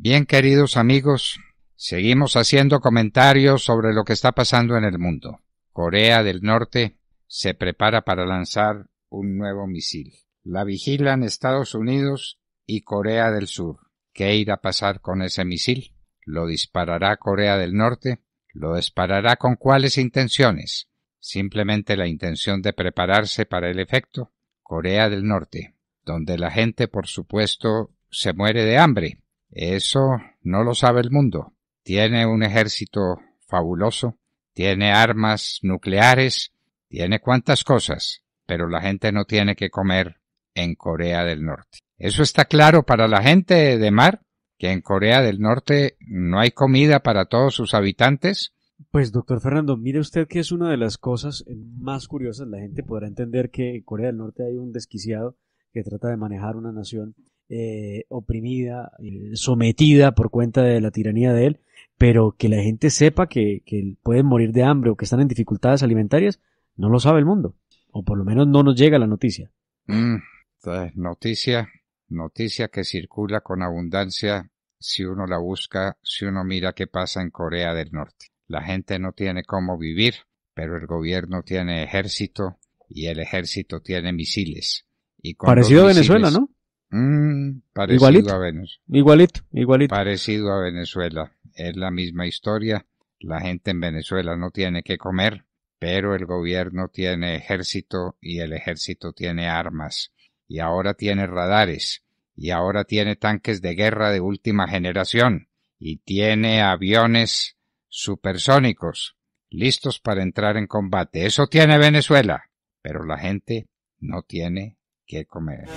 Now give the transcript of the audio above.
Bien, queridos amigos, seguimos haciendo comentarios sobre lo que está pasando en el mundo. Corea del Norte se prepara para lanzar un nuevo misil. La vigilan Estados Unidos y Corea del Sur. ¿Qué irá a pasar con ese misil? ¿Lo disparará Corea del Norte? ¿Lo disparará con cuáles intenciones? Simplemente la intención de prepararse para el efecto. Corea del Norte, donde la gente, por supuesto, se muere de hambre eso no lo sabe el mundo. Tiene un ejército fabuloso, tiene armas nucleares, tiene cuantas cosas, pero la gente no tiene que comer en Corea del Norte. Eso está claro para la gente de mar, que en Corea del Norte no hay comida para todos sus habitantes. Pues doctor Fernando, mire usted que es una de las cosas más curiosas. La gente podrá entender que en Corea del Norte hay un desquiciado que trata de manejar una nación eh, oprimida, eh, sometida por cuenta de la tiranía de él, pero que la gente sepa que, pueden morir de hambre o que están en dificultades alimentarias, no lo sabe el mundo, o por lo menos no nos llega la noticia. Mm, noticia, noticia que circula con abundancia si uno la busca, si uno mira qué pasa en Corea del Norte. La gente no tiene cómo vivir, pero el gobierno tiene ejército y el ejército tiene misiles. Y Parecido a Venezuela, ¿no? Mm, parecido a Igualito, igualito. Parecido a Venezuela. Es la misma historia. La gente en Venezuela no tiene que comer, pero el gobierno tiene ejército y el ejército tiene armas. Y ahora tiene radares. Y ahora tiene tanques de guerra de última generación. Y tiene aviones supersónicos listos para entrar en combate. Eso tiene Venezuela. Pero la gente no tiene que comer.